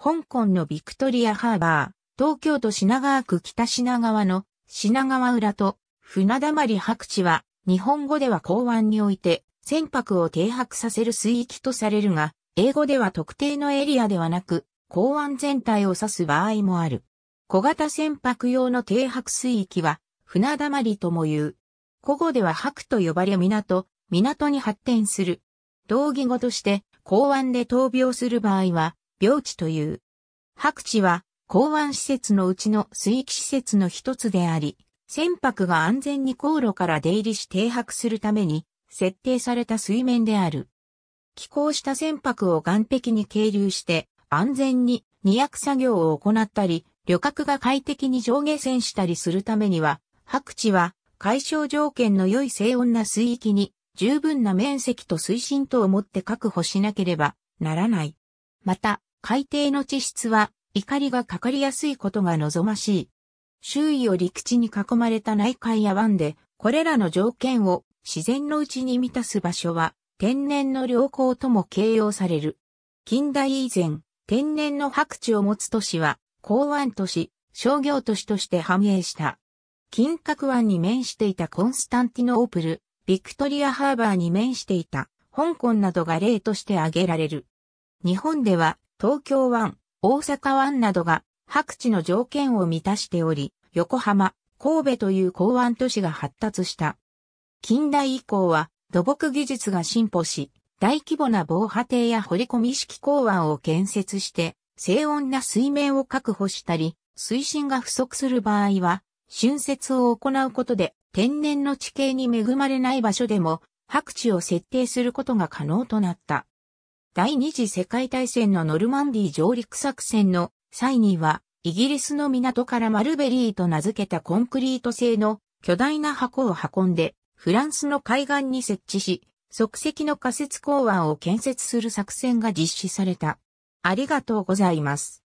香港のビクトリアハーバー、東京都品川区北品川の品川浦と船溜まり白地は日本語では港湾において船舶を停泊させる水域とされるが、英語では特定のエリアではなく、港湾全体を指す場合もある。小型船舶用の停泊水域は船溜まりとも言う。古語では白と呼ばれ港、港に発展する。同義語として、港湾で闘病する場合は、病地という。白地は港湾施設のうちの水域施設の一つであり、船舶が安全に航路から出入りし停泊するために設定された水面である。寄港した船舶を岸壁に係留して安全に荷役作業を行ったり、旅客が快適に上下船したりするためには、白地は解消条件の良い静穏な水域に十分な面積と水深とを持って確保しなければならない。また、海底の地質は怒りがかかりやすいことが望ましい。周囲を陸地に囲まれた内海や湾で、これらの条件を自然のうちに満たす場所は、天然の良好とも形容される。近代以前、天然の白地を持つ都市は、港湾都市、商業都市として繁栄した。金閣湾に面していたコンスタンティノープル、ビクトリアハーバーに面していた香港などが例として挙げられる。日本では東京湾、大阪湾などが白地の条件を満たしており、横浜、神戸という港湾都市が発達した。近代以降は土木技術が進歩し、大規模な防波堤や掘り込み式港湾を建設して、静穏な水面を確保したり、水深が不足する場合は、浚渫を行うことで、天然の地形に恵まれない場所でも、白地を設定することが可能となった。第二次世界大戦のノルマンディ上陸作戦の際には、イギリスの港からマルベリーと名付けたコンクリート製の巨大な箱を運んで、フランスの海岸に設置し、即席の仮設港湾を建設する作戦が実施された。ありがとうございます。